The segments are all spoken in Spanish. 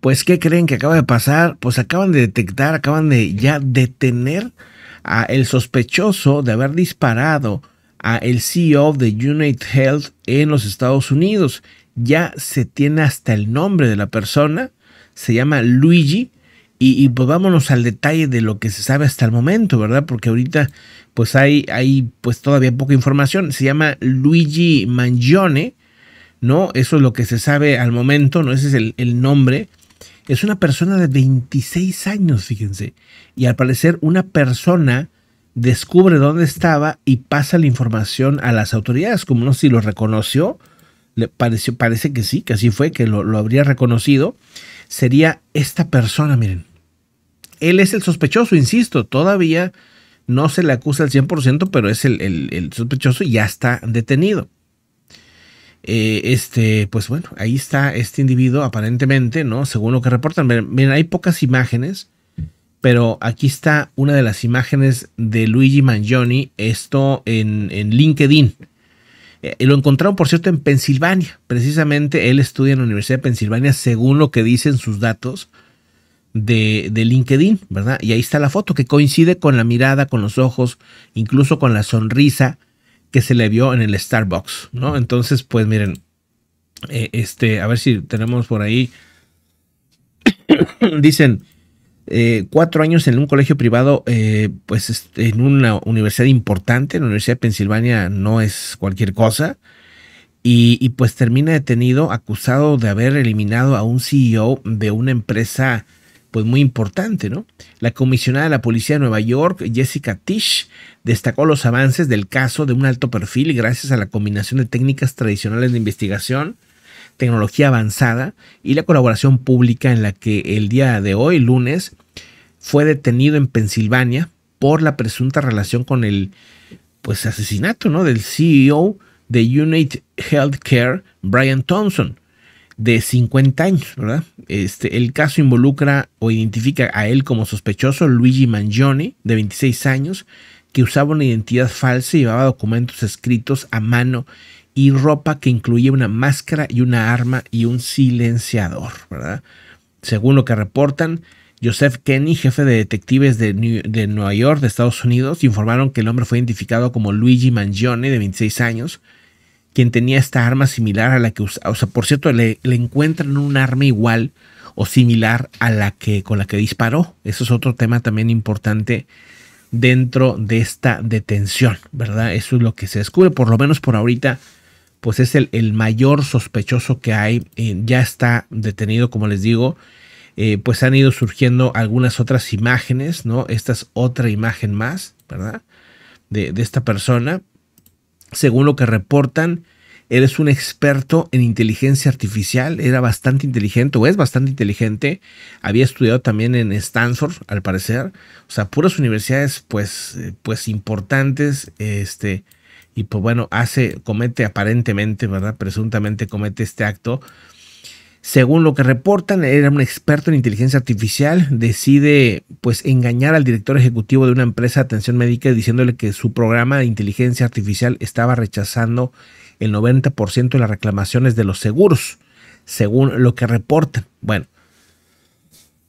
Pues, ¿qué creen que acaba de pasar? Pues acaban de detectar, acaban de ya detener a el sospechoso de haber disparado a el CEO de United Health en los Estados Unidos. Ya se tiene hasta el nombre de la persona, se llama Luigi. Y, pues vámonos al detalle de lo que se sabe hasta el momento, ¿verdad? Porque ahorita pues hay, pues todavía poca información. Se llama Luigi Mangione, ¿no? Eso es lo que se sabe al momento, ¿no? Ese es el, el nombre. Es una persona de 26 años, fíjense. Y al parecer una persona descubre dónde estaba y pasa la información a las autoridades, como no si lo reconoció, le parece que sí, que así fue, que lo, habría reconocido, sería esta persona, miren. Él es el sospechoso, insisto, todavía no se le acusa al 100%, pero es el sospechoso y ya está detenido. Eh, este, pues bueno, ahí está este individuo aparentemente, ¿no? Según lo que reportan. Miren, hay pocas imágenes, pero aquí está una de las imágenes de Luigi Mangioni esto en, LinkedIn. Eh, lo encontraron, por cierto, en Pensilvania. Precisamente él estudia en la Universidad de Pensilvania, según lo que dicen sus datos de, de, LinkedIn, ¿verdad? Y ahí está la foto que coincide con la mirada, con los ojos, incluso con la sonrisa que se le vio en el Starbucks, ¿no? Entonces, pues miren, eh, este, a ver si tenemos por ahí, dicen, eh, cuatro años en un colegio privado, eh, pues este, en una universidad importante, la Universidad de Pensilvania no es cualquier cosa, y, y pues termina detenido, acusado de haber eliminado a un CEO de una empresa pues muy importante, ¿no? La comisionada de la Policía de Nueva York, Jessica Tisch, destacó los avances del caso de un alto perfil gracias a la combinación de técnicas tradicionales de investigación, tecnología avanzada y la colaboración pública en la que el día de hoy, lunes, fue detenido en Pensilvania por la presunta relación con el pues asesinato, ¿no? del CEO de Unite Healthcare, Brian Thompson de 50 años, ¿verdad? Este, el caso involucra o identifica a él como sospechoso Luigi Mangione, de 26 años, que usaba una identidad falsa y llevaba documentos escritos a mano y ropa que incluía una máscara y una arma y un silenciador, ¿verdad? Según lo que reportan, Joseph Kenny, jefe de detectives de, de, Nueva York, de Estados Unidos, informaron que el hombre fue identificado como Luigi Mangione, de 26 años, quien tenía esta arma similar a la que usó, O sea, por cierto, le, encuentran un arma igual o similar a la que con la que disparó. Eso es otro tema también importante dentro de esta detención, ¿verdad? Eso es lo que se descubre, por lo menos por ahorita, pues es el, mayor sospechoso que hay. Eh, ya está detenido, como les digo. Eh, pues han ido surgiendo algunas otras imágenes, ¿no? Esta es otra imagen más, ¿verdad? de esta persona según lo que reportan, él es un experto en inteligencia artificial, era bastante inteligente o es bastante inteligente, había estudiado también en Stanford, al parecer, o sea, puras universidades pues, eh, pues importantes, este, y pues bueno, hace, comete aparentemente, ¿verdad? Presuntamente comete este acto según lo que reportan, era un experto en inteligencia artificial, decide pues engañar al director ejecutivo de una empresa de atención médica diciéndole que su programa de inteligencia artificial estaba rechazando el 90% de las reclamaciones de los seguros, según lo que reportan. Bueno,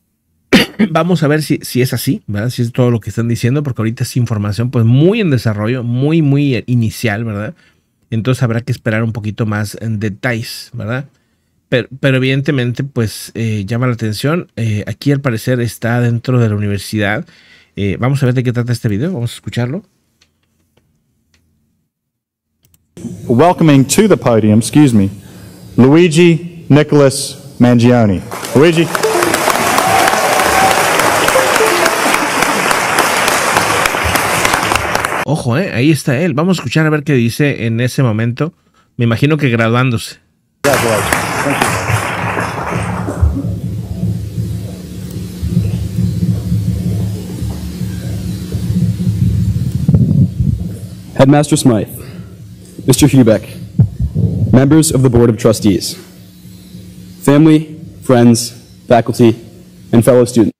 vamos a ver si, es así, ¿verdad? Si es todo lo que están diciendo, porque ahorita es información pues muy en desarrollo, muy, muy inicial, ¿verdad? Entonces habrá que esperar un poquito más en detalles, ¿verdad? Pero, evidentemente, pues eh, llama la atención. Eh, aquí al parecer está dentro de la universidad. Eh, vamos a ver de qué trata este video, vamos a escucharlo. Welcoming to the podium, excuse me, Luigi Nicholas Luigi. Ojo, ahí está él. Vamos a escuchar a ver qué dice en ese momento. Me imagino que graduándose. Gracias. Headmaster Smythe, Mr. Hubeck, members of the Board of Trustees, family, friends, faculty, and fellow students.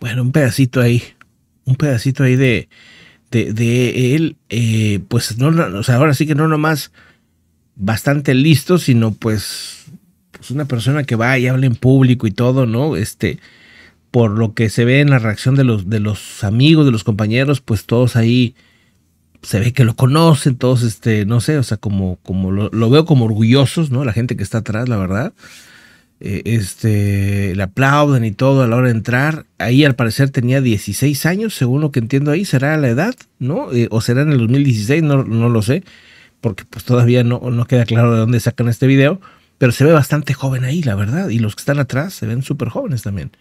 Bueno, un pedacito ahí, un pedacito ahí de, de, de él, eh, pues no, no, o sea, ahora sí que no nomás bastante listo, sino pues, pues, una persona que va y habla en público y todo, ¿no? Este, por lo que se ve en la reacción de los, de los amigos, de los compañeros, pues todos ahí se ve que lo conocen, todos, este, no sé, o sea, como, como lo, veo como orgullosos, ¿no? La gente que está atrás, la verdad. Eh, este, le aplauden y todo a la hora de entrar. Ahí al parecer tenía 16 años, según lo que entiendo ahí, será la edad, ¿no? Eh, o será en el 2016, no, no lo sé porque pues todavía no, no queda claro de dónde sacan este video, pero se ve bastante joven ahí, la verdad, y los que están atrás se ven súper jóvenes también.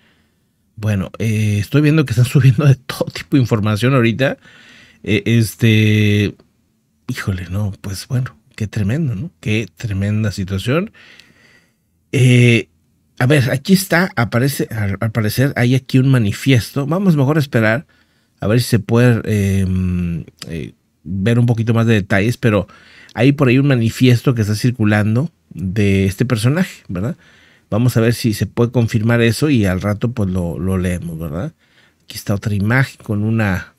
Bueno, eh, estoy viendo que están subiendo de todo tipo de información ahorita. Eh, este, híjole, no, pues bueno, qué tremendo, ¿no? Qué tremenda situación. Eh, a ver, aquí está, aparece, al, parecer hay aquí un manifiesto. Vamos mejor a esperar a ver si se puede ver un poquito más de detalles, pero hay por ahí un manifiesto que está circulando de este personaje, ¿verdad? Vamos a ver si se puede confirmar eso y al rato pues lo, leemos, ¿verdad? Aquí está otra imagen con una,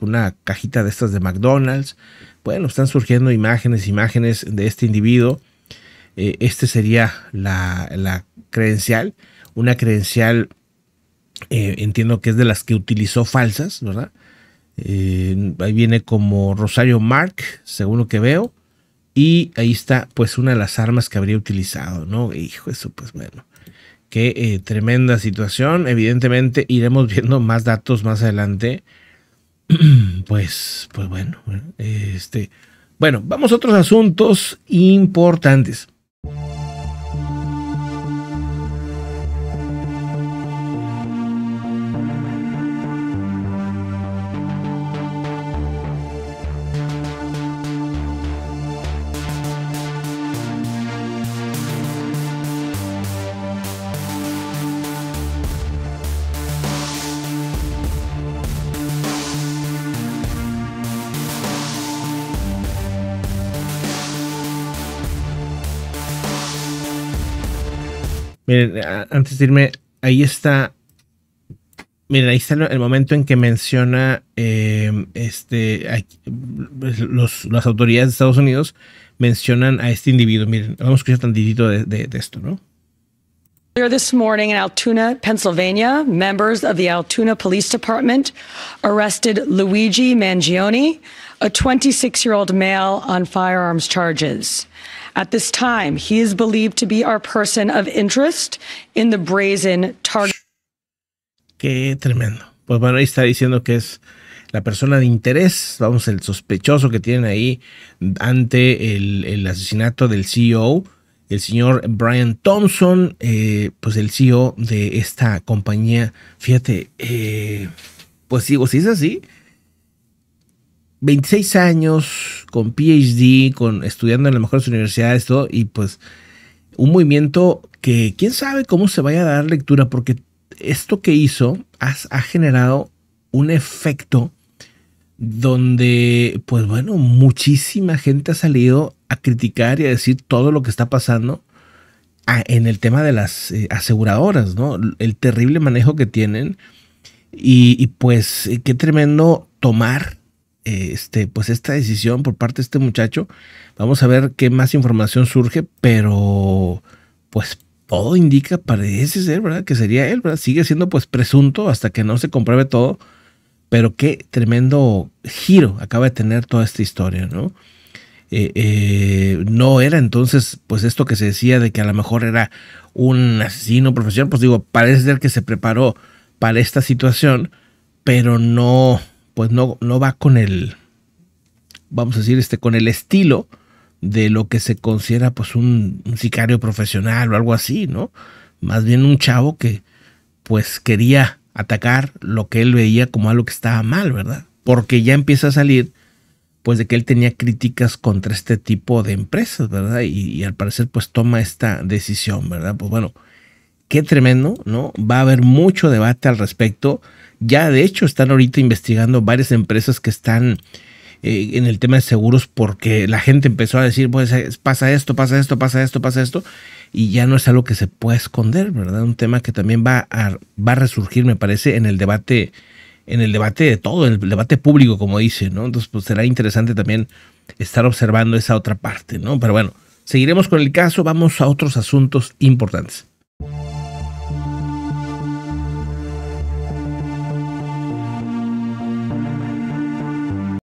una cajita de estas de McDonald's. Bueno, están surgiendo imágenes, imágenes de este individuo. Eh, este sería la, credencial, una credencial, eh, entiendo que es de las que utilizó falsas, ¿verdad? Eh, ahí viene como Rosario Mark, según lo que veo. Y ahí está, pues, una de las armas que habría utilizado, ¿no? Hijo, eso, pues bueno. Qué eh, tremenda situación. Evidentemente iremos viendo más datos más adelante. pues, pues bueno. Eh, este, bueno, vamos a otros asuntos importantes. antes de irme, ahí está. Miren, ahí está el momento en que menciona em, este, pues, los, las autoridades de Estados Unidos mencionan a este individuo. Miren, vamos a escuchar tantito de, de, de esto, ¿no? this morning in Altoona, Pennsylvania, members of the Altoona Police Department arrested Luigi Mangione, a 26 year old male, on firearms charges. At this time, he is believed to be our person of interest in the brazen target. Qué tremendo. Pues bueno, ahí está diciendo que es la persona de interés, vamos, el sospechoso que tienen ahí ante el, asesinato del CEO, el señor Brian Thompson, eh, pues el CEO de esta compañía. Fíjate, eh, pues sí, si es así, 26 años, con PhD, con, estudiando en las mejores universidades, todo, y pues un movimiento que quién sabe cómo se vaya a dar lectura, porque esto que hizo ha generado un efecto donde, pues bueno, muchísima gente ha salido a criticar y a decir todo lo que está pasando ah, en el tema de las eh, aseguradoras, ¿no? El terrible manejo que tienen y, y pues eh, qué tremendo tomar este, pues esta decisión por parte de este muchacho. Vamos a ver qué más información surge, pero pues todo indica, parece ser, ¿verdad? Que sería él, ¿verdad? Sigue siendo pues presunto hasta que no se compruebe todo, pero qué tremendo giro acaba de tener toda esta historia, ¿no? Eh, eh, no era entonces, pues esto que se decía de que a lo mejor era un asesino profesional, pues digo, parece ser que se preparó para esta situación, pero no, pues no, no va con el, vamos a decir, este, con el estilo de lo que se considera pues un, sicario profesional o algo así, ¿no? Más bien un chavo que pues quería atacar lo que él veía como algo que estaba mal, ¿verdad? Porque ya empieza a salir pues de que él tenía críticas contra este tipo de empresas, ¿verdad? Y, y al parecer pues toma esta decisión, ¿verdad? Pues bueno, qué tremendo, ¿no? Va a haber mucho debate al respecto. Ya de hecho están ahorita investigando varias empresas que están eh, en el tema de seguros porque la gente empezó a decir, pues eh, pasa esto, pasa esto, pasa esto, pasa esto, y ya no es algo que se pueda esconder, ¿verdad? Un tema que también va a, va a resurgir, me parece, en el debate en el debate de todo, en el debate público, como dice, ¿no? Entonces, pues será interesante también estar observando esa otra parte, ¿no? Pero bueno, seguiremos con el caso, vamos a otros asuntos importantes.